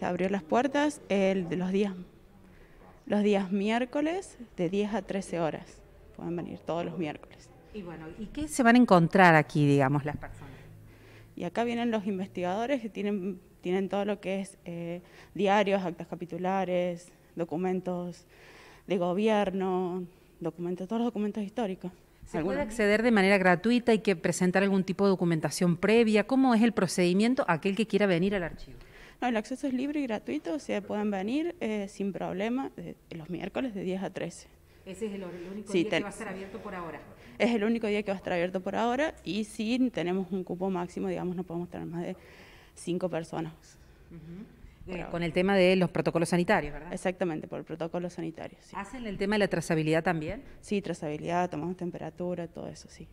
Se abrió las puertas el, los, días, los días miércoles de 10 a 13 horas. Pueden venir todos los miércoles. Y bueno, ¿y qué se van a encontrar aquí, digamos, las personas? Y acá vienen los investigadores que tienen, tienen todo lo que es eh, diarios, actas capitulares, documentos de gobierno, documentos, todos los documentos históricos. ¿Se puede acceder de manera gratuita? y que presentar algún tipo de documentación previa? ¿Cómo es el procedimiento aquel que quiera venir al archivo? el acceso es libre y gratuito, o sea, pueden venir eh, sin problema los miércoles de 10 a 13. Ese es el, único día que va a estar abierto por ahora. Es el único día que va a estar abierto por ahora y si sí, tenemos un cupo máximo, digamos, no podemos tener más de cinco personas. Eh, con el tema de los protocolos sanitarios, ¿verdad? Exactamente, por el protocolo sanitario. ¿Hacen el tema de la trazabilidad también? Sí, trazabilidad, tomamos temperatura, todo eso, sí.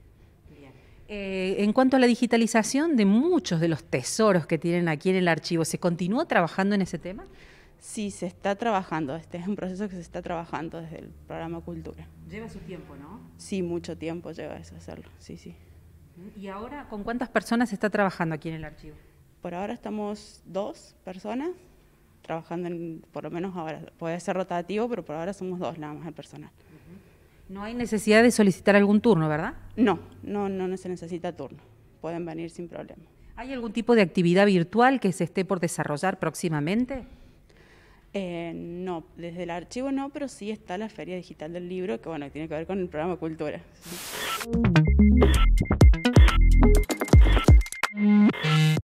Eh, en cuanto a la digitalización de muchos de los tesoros que tienen aquí en el archivo, ¿se continúa trabajando en ese tema? Sí, se está trabajando. Este es un proceso que se está trabajando desde el programa Cultura. Lleva su tiempo, ¿no? Sí, mucho tiempo lleva eso hacerlo. Sí, sí. ¿Y ahora con cuántas personas se está trabajando aquí en el archivo? Por ahora estamos dos personas trabajando, en, por lo menos ahora. Puede ser rotativo, pero por ahora somos dos nada más el personal. No hay necesidad de solicitar algún turno, ¿verdad? No, no, no, se necesita turno. Pueden venir sin problema. ¿Hay algún tipo de actividad virtual que se esté por desarrollar próximamente? Eh, no, desde el archivo no, pero sí está la Feria Digital del Libro, que bueno, tiene que ver con el programa Cultura.